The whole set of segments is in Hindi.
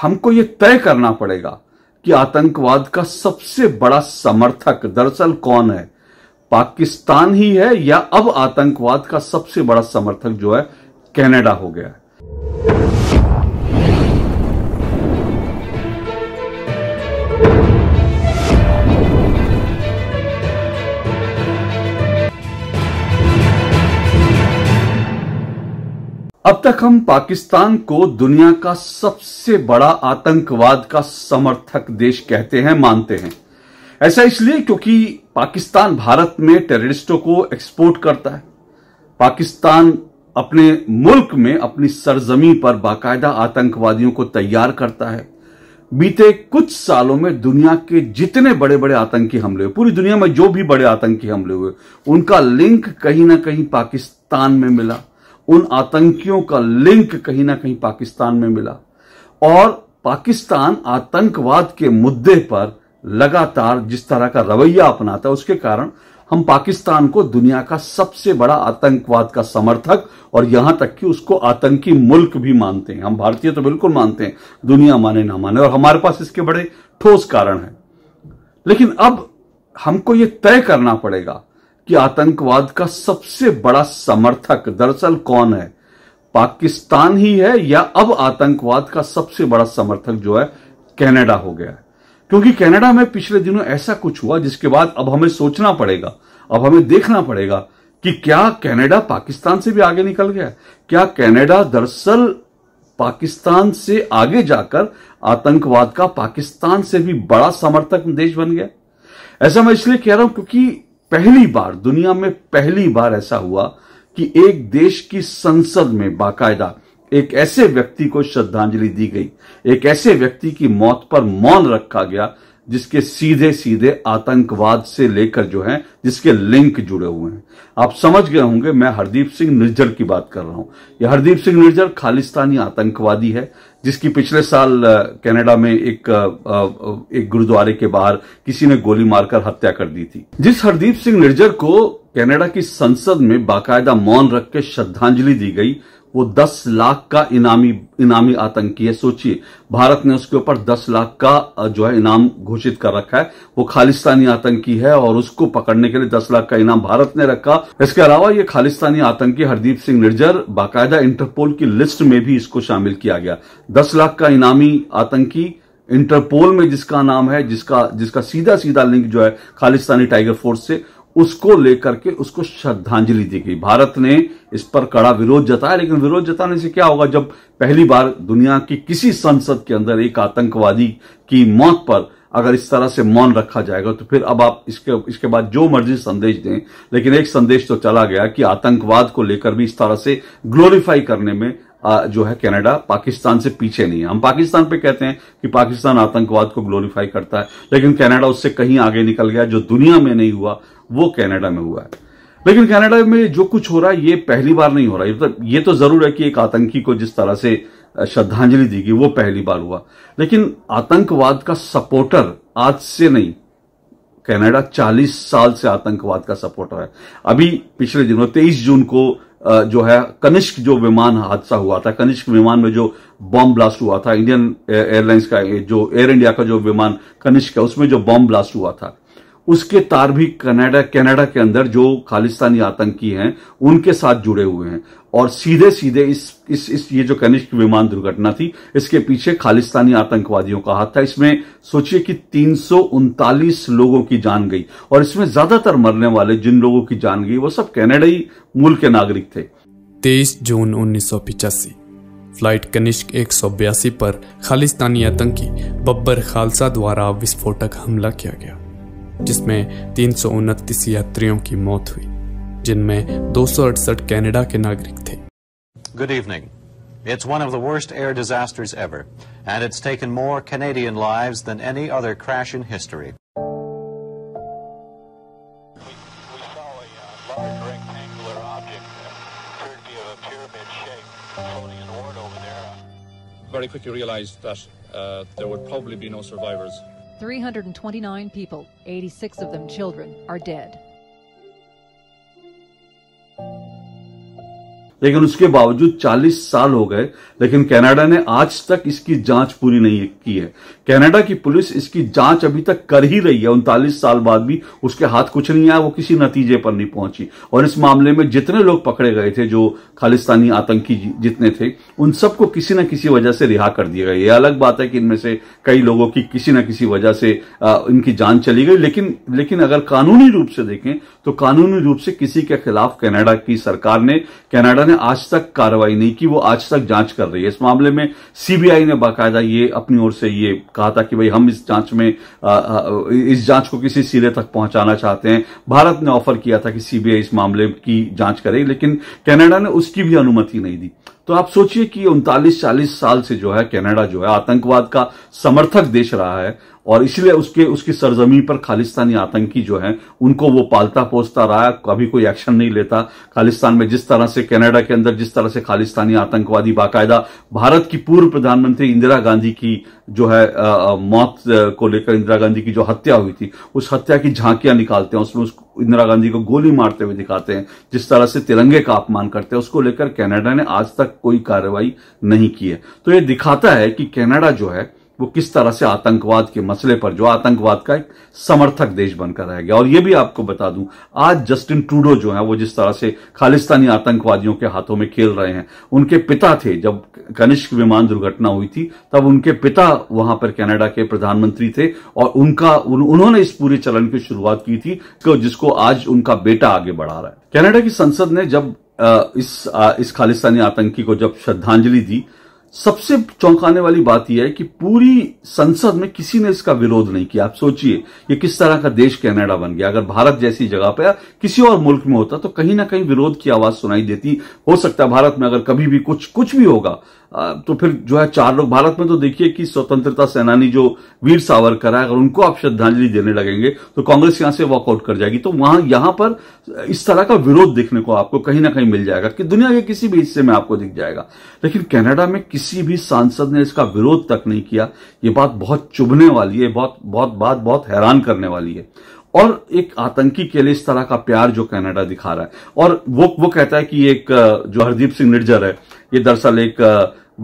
हमको ये तय करना पड़ेगा कि आतंकवाद का सबसे बड़ा समर्थक दरअसल कौन है पाकिस्तान ही है या अब आतंकवाद का सबसे बड़ा समर्थक जो है कनाडा हो गया है अब तक हम पाकिस्तान को दुनिया का सबसे बड़ा आतंकवाद का समर्थक देश कहते हैं मानते हैं ऐसा इसलिए क्योंकि पाकिस्तान भारत में टेररिस्टों को एक्सपोर्ट करता है पाकिस्तान अपने मुल्क में अपनी सरजमी पर बाकायदा आतंकवादियों को तैयार करता है बीते कुछ सालों में दुनिया के जितने बड़े बड़े आतंकी हमले हुए पूरी दुनिया में जो भी बड़े आतंकी हमले हुए उनका लिंक कहीं ना कहीं पाकिस्तान में मिला उन आतंकियों का लिंक कहीं ना कहीं पाकिस्तान में मिला और पाकिस्तान आतंकवाद के मुद्दे पर लगातार जिस तरह का रवैया अपनाता है उसके कारण हम पाकिस्तान को दुनिया का सबसे बड़ा आतंकवाद का समर्थक और यहां तक कि उसको आतंकी मुल्क भी मानते हैं हम भारतीय तो बिल्कुल मानते हैं दुनिया माने ना माने और हमारे पास इसके बड़े ठोस कारण है लेकिन अब हमको यह तय करना पड़ेगा कि आतंकवाद का सबसे बड़ा समर्थक दरअसल कौन है पाकिस्तान ही है या अब आतंकवाद का सबसे बड़ा समर्थक जो है कनाडा हो गया है क्योंकि कनाडा में पिछले दिनों ऐसा कुछ हुआ जिसके बाद अब हमें सोचना पड़ेगा अब हमें देखना पड़ेगा कि क्या कनाडा पाकिस्तान से भी आगे निकल गया क्या कनाडा दरअसल पाकिस्तान से आगे जाकर आतंकवाद का पाकिस्तान से भी बड़ा समर्थक देश बन गया ऐसा मैं इसलिए कह रहा हूं क्योंकि पहली बार दुनिया में पहली बार ऐसा हुआ कि एक देश की संसद में बाकायदा एक ऐसे व्यक्ति को श्रद्धांजलि दी गई एक ऐसे व्यक्ति की मौत पर मौन रखा गया जिसके सीधे सीधे आतंकवाद से लेकर जो है जिसके लिंक जुड़े हुए हैं आप समझ गए होंगे मैं हरदीप सिंह निर्जर की बात कर रहा हूं यह हरदीप सिंह निर्जर खालिस्तानी आतंकवादी है जिसकी पिछले साल कनाडा में एक एक गुरुद्वारे के बाहर किसी ने गोली मारकर हत्या कर दी थी जिस हरदीप सिंह निर्जर को कनाडा की संसद में बाकायदा मौन रख के श्रद्धांजलि दी गई वो 10 लाख का इनामी इनामी आतंकी है सोचिए भारत ने उसके ऊपर 10 लाख का जो है इनाम घोषित कर रखा है वो खालिस्तानी आतंकी है और उसको पकड़ने के लिए 10 लाख का इनाम भारत ने रखा इसके अलावा ये खालिस्तानी आतंकी हरदीप सिंह निर्जर बाकायदा इंटरपोल की लिस्ट में भी इसको शामिल किया गया दस लाख का इनामी आतंकी इंटरपोल में जिसका नाम है जिसका जिसका सीधा सीधा लिंक जो है खालिस्तानी टाइगर फोर्स से उसको लेकर के उसको श्रद्धांजलि दी गई भारत ने इस पर कड़ा विरोध जताया लेकिन विरोध जताने से क्या होगा जब पहली बार दुनिया की किसी संसद के अंदर एक आतंकवादी की मौत पर अगर इस तरह से मौन रखा जाएगा तो फिर अब आप इसके इसके बाद जो मर्जी संदेश दें लेकिन एक संदेश तो चला गया कि आतंकवाद को लेकर भी इस तरह से ग्लोरीफाई करने में जो है कनाडा पाकिस्तान से पीछे नहीं है हम पाकिस्तान पे कहते हैं कि पाकिस्तान आतंकवाद को ग्लोरीफाई करता है लेकिन कनाडा उससे कहीं आगे निकल गया जो दुनिया में नहीं हुआ वो कनाडा में हुआ है लेकिन कनाडा में जो कुछ हो रहा है ये पहली बार नहीं हो रहा है तो ये तो जरूर है कि एक आतंकी को जिस तरह से श्रद्धांजलि दी गई वो पहली बार हुआ लेकिन आतंकवाद का सपोर्टर आज से नहीं कनाडा 40 साल से आतंकवाद का सपोर्टर है अभी पिछले दिनों 23 जून को जो है कनिष्क जो विमान हादसा हुआ था कनिष्क विमान में जो बॉम्ब ब्लास्ट हुआ था इंडियन एयरलाइंस का जो एयर इंडिया का जो विमान कनिष्क है उसमें जो बॉम्ब ब्लास्ट हुआ था उसके तार भी कनाडा कनाडा के अंदर जो खालिस्तानी आतंकी हैं उनके साथ जुड़े हुए हैं और सीधे सीधे इस इस इस ये जो कनिष्क विमान दुर्घटना थी इसके पीछे खालिस्तानी आतंकवादियों का हाथ था इसमें सोचिए कि तीन लोगों की जान गई और इसमें ज्यादातर मरने वाले जिन लोगों की जान गई वो सब कैनेडाई मूल के नागरिक थे तेईस जून उन्नीस फ्लाइट कनिष्क एक पर खालिस्तानी आतंकी बब्बर खालसा द्वारा विस्फोटक हमला किया गया जिसमें तीन यात्रियों की मौत हुई जिनमें दो कनाडा के नागरिक थे Good evening. It's one of the worst air disasters ever, and it's taken more Canadian lives than any other crash in history. Very quickly realized that uh, there would probably be no survivors. 329 people, 86 of them children, are dead. लेकिन उसके बावजूद 40 साल हो गए लेकिन कनाडा ने आज तक इसकी जांच पूरी नहीं की है कनाडा की पुलिस इसकी जांच अभी तक कर ही रही है उनतालीस साल बाद भी उसके हाथ कुछ नहीं आया वो किसी नतीजे पर नहीं पहुंची और इस मामले में जितने लोग पकड़े गए थे जो खालिस्तानी आतंकी जितने थे उन सबको किसी न किसी वजह से रिहा कर दिया गया यह अलग बात है कि इनमें से कई लोगों की किसी न किसी वजह से इनकी जान चली गई लेकिन लेकिन अगर कानूनी रूप से देखें तो कानूनी रूप से किसी के खिलाफ कैनेडा की सरकार ने कैनेडा ने आज तक कार्रवाई नहीं की वो आज तक जांच कर रही है इस मामले में सीबीआई ने बाकायदा ये अपनी ओर से ये कहा था कि भाई हम इस जांच में इस जांच को किसी सिरे तक पहुंचाना चाहते हैं भारत ने ऑफर किया था कि सीबीआई इस मामले की जांच करेगी लेकिन कैनेडा ने उसकी भी अनुमति नहीं दी तो आप सोचिए कि उनतालीस चालीस साल से जो है कनाडा जो है आतंकवाद का समर्थक देश रहा है और इसलिए उसके उसकी सरजमी पर खालिस्तानी आतंकी जो है उनको वो पालता पोसता रहा कभी कोई एक्शन नहीं लेता खालिस्तान में जिस तरह से कनाडा के अंदर जिस तरह से खालिस्तानी आतंकवादी बाकायदा भारत की पूर्व प्रधानमंत्री इंदिरा गांधी की जो है आ, मौत को लेकर इंदिरा गांधी की जो हत्या हुई थी उस हत्या की झांकियां निकालते हैं उसमें उस इंदिरा गांधी को गोली मारते हुए दिखाते हैं जिस तरह से तिरंगे का अपमान करते हैं उसको लेकर कनाडा ने आज तक कोई कार्रवाई नहीं की है तो ये दिखाता है कि कनाडा जो है वो किस तरह से आतंकवाद के मसले पर जो आतंकवाद का एक समर्थक देश बनकर रह गया और ये भी आपको बता दूं आज जस्टिन ट्रूडो जो है वो जिस तरह से खालिस्तानी आतंकवादियों के हाथों में खेल रहे हैं उनके पिता थे जब कनिष्क विमान दुर्घटना हुई थी तब उनके पिता वहां पर कनाडा के प्रधानमंत्री थे और उनका उन, उन्होंने इस पूरे चलन की शुरुआत की थी जिसको आज उनका बेटा आगे बढ़ा रहा है कैनेडा की संसद ने जब इस इस खालिस्तानी आतंकी को जब श्रद्धांजलि दी सबसे चौंकाने वाली बात यह है कि पूरी संसद में किसी ने इसका विरोध नहीं किया आप सोचिए ये किस तरह का देश कनाडा बन गया अगर भारत जैसी जगह पर किसी और मुल्क में होता तो कहीं ना कहीं विरोध की आवाज सुनाई देती हो सकता है भारत में अगर कभी भी कुछ कुछ भी होगा तो फिर जो है चार लोग भारत में तो देखिए कि स्वतंत्रता सेनानी जो वीर सावरकर है अगर उनको आप श्रद्धांजलि देने लगेंगे तो कांग्रेस यहां से वॉकआउट कर जाएगी तो वहां यहां पर इस तरह का विरोध देखने को आपको कहीं ना कहीं मिल जाएगा कि दुनिया के किसी भी हिस्से में आपको दिख जाएगा लेकिन कनाडा में किसी भी सांसद ने इसका विरोध तक नहीं किया ये बात बहुत चुभने वाली है बहुत बहुत बात बहुत हैरान करने वाली है और एक आतंकी के लिए इस तरह का प्यार जो कनाडा दिखा रहा है और वो वो कहता है कि एक जो हरदीप सिंह निर्जर है ये दरअसल एक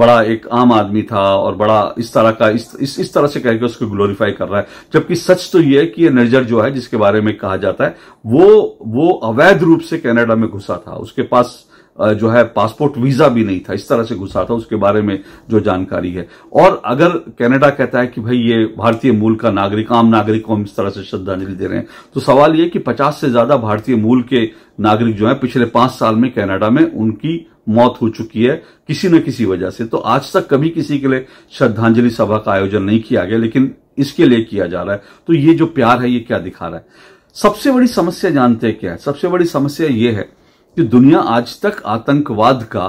बड़ा एक आम आदमी था और बड़ा इस तरह का इस इस, इस तरह से कह के उसको ग्लोरीफाई कर रहा है जबकि सच तो ये है कि ये निर्जर जो है जिसके बारे में कहा जाता है वो वो अवैध रूप से कनाडा में घुसा था उसके पास जो है पासपोर्ट वीजा भी नहीं था इस तरह से घुसा था उसके बारे में जो जानकारी है और अगर कनाडा कहता है कि भाई ये भारतीय मूल का नागरिक आम नागरिक को हम इस तरह से श्रद्धांजलि दे रहे हैं तो सवाल यह कि पचास से ज्यादा भारतीय मूल के नागरिक जो है पिछले पांच साल में कनाडा में उनकी मौत हो चुकी है किसी न किसी वजह से तो आज तक कभी किसी के लिए श्रद्धांजलि सभा का आयोजन नहीं किया गया लेकिन इसके लिए किया जा रहा है तो ये जो प्यार है ये क्या दिखा रहा है सबसे बड़ी समस्या जानते हैं क्या है सबसे बड़ी समस्या ये है कि दुनिया आज तक आतंकवाद का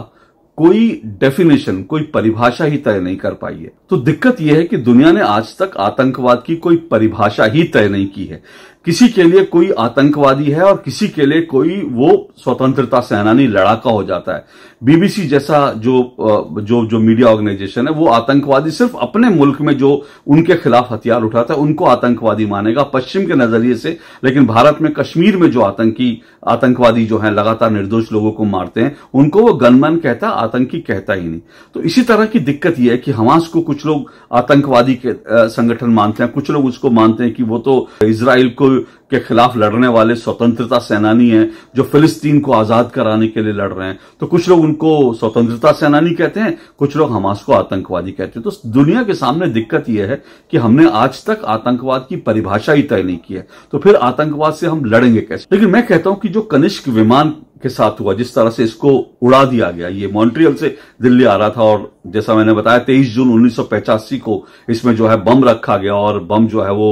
कोई डेफिनेशन कोई परिभाषा ही तय नहीं कर पाई है तो दिक्कत यह है कि दुनिया ने आज तक आतंकवाद की कोई परिभाषा ही तय नहीं की है किसी के लिए कोई आतंकवादी है और किसी के लिए कोई वो स्वतंत्रता सेनानी लड़ाका हो जाता है बीबीसी जैसा जो जो जो मीडिया ऑर्गेनाइजेशन है वो आतंकवादी सिर्फ अपने मुल्क में जो उनके खिलाफ हथियार उठाता है उनको आतंकवादी मानेगा पश्चिम के नजरिए से लेकिन भारत में कश्मीर में जो आतंकी आतंकवादी जो है लगातार निर्दोष लोगों को मारते हैं उनको वो गनमैन कहता आतंकी कहता ही नहीं तो इसी तरह की दिक्कत यह है कि हमास को कुछ लोग आतंकवादी के संगठन मानते हैं कुछ लोग उसको मानते हैं कि वो तो इसराइल को के खिलाफ लड़ने वाले स्वतंत्रता सेनानी हैं जो फिलिस्तीन को आजाद कराने के लिए लड़ रहे हैं तो कुछ लोग उनको स्वतंत्रता सेनानी कहते हैं कुछ लोग हमास को आतंकवादी कहते हैं तो दुनिया के सामने दिक्कत यह है कि हमने आज तक आतंकवाद की परिभाषा ही तय नहीं की है तो फिर आतंकवाद से हम लड़ेंगे कैसे लेकिन मैं कहता हूं कि जो कनिष्क विमान के साथ हुआ जिस तरह से इसको उड़ा दिया गया ये मॉन्ट्रियल से दिल्ली आ रहा था और जैसा मैंने बताया 23 जून 1985 को इसमें जो है बम रखा गया और बम जो है वो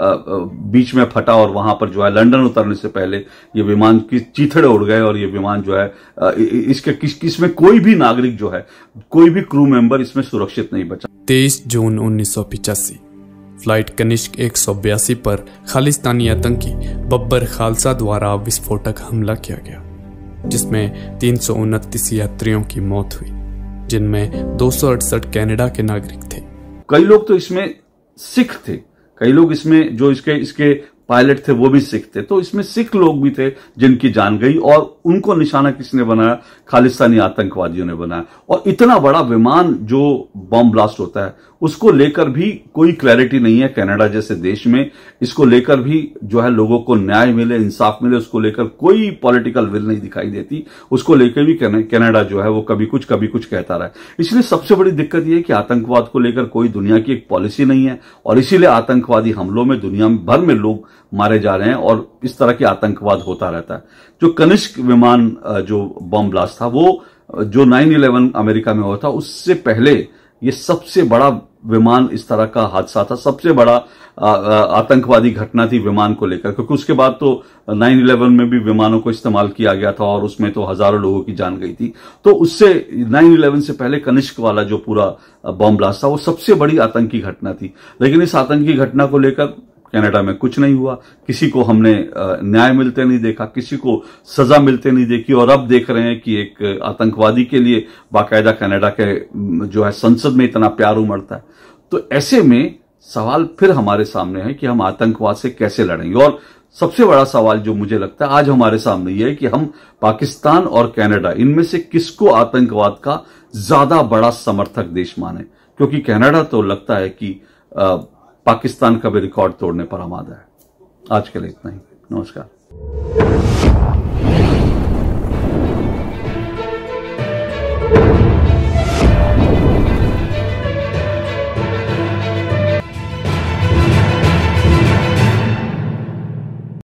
बीच में फटा और वहां पर जो है लंदन उतरने से पहले ये विमान की चीथड़े उड़ गए और ये विमान जो है इसके किस में कोई भी नागरिक जो है कोई भी क्रू मेंबर इसमें सुरक्षित नहीं बचा तेईस जून उन्नीस फ्लाइट कनिष्क एक पर खालिस्तानी आतंकी बब्बर खालसा द्वारा विस्फोटक हमला किया गया जिसमें तीन यात्रियों की मौत हुई जिनमें दो कनाडा के नागरिक थे कई लोग तो इसमें सिख थे कई लोग इसमें जो इसके इसके पायलट थे वो भी सिख थे तो इसमें सिख लोग भी थे जिनकी जान गई और उनको निशाना किसने बनाया खालिस्तानी आतंकवादियों ने बनाया और इतना बड़ा विमान जो बॉम्ब ब्लास्ट होता है उसको लेकर भी कोई क्लैरिटी नहीं है कनाडा जैसे देश में इसको लेकर भी जो है लोगों को न्याय मिले इंसाफ मिले उसको लेकर कोई पॉलिटिकल विल नहीं दिखाई देती उसको लेकर भी कनाडा जो है वो कभी कुछ कभी कुछ कहता रहा है इसलिए सबसे बड़ी दिक्कत यह है कि आतंकवाद को लेकर कोई दुनिया की एक पॉलिसी नहीं है और इसीलिए आतंकवादी हमलों में दुनिया भर में लोग मारे जा रहे हैं और इस तरह के आतंकवाद होता रहता है जो कनिष्क विमान जो बॉम्ब ब्लास्ट था वो जो 9/11 अमेरिका में हुआ था उससे पहले ये सबसे बड़ा विमान इस तरह का हादसा था सबसे बड़ा आतंकवादी घटना थी विमान को लेकर क्योंकि उसके बाद तो 9/11 में भी विमानों को इस्तेमाल किया गया था और उसमें तो हजारों लोगों की जान गई थी तो उससे 9/11 से पहले कनिष्क वाला जो पूरा बॉम्ब ब्लास्ट था वो सबसे बड़ी आतंकी घटना थी लेकिन इस आतंकी घटना को लेकर कनाडा में कुछ नहीं हुआ किसी को हमने न्याय मिलते नहीं देखा किसी को सजा मिलते नहीं देखी और अब देख रहे हैं कि एक आतंकवादी के लिए बाकायदा कनाडा के जो है संसद में इतना प्यार उमड़ता है तो ऐसे में सवाल फिर हमारे सामने है कि हम आतंकवाद से कैसे लड़ेंगे और सबसे बड़ा सवाल जो मुझे लगता है आज हमारे सामने यह है कि हम पाकिस्तान और कनाडा इनमें से किसको आतंकवाद का ज्यादा बड़ा समर्थक देश माने क्योंकि कनाडा तो लगता है कि आ, पाकिस्तान का भी रिकॉर्ड तोड़ने पर आमादा है आज के लिए इतना ही नमस्कार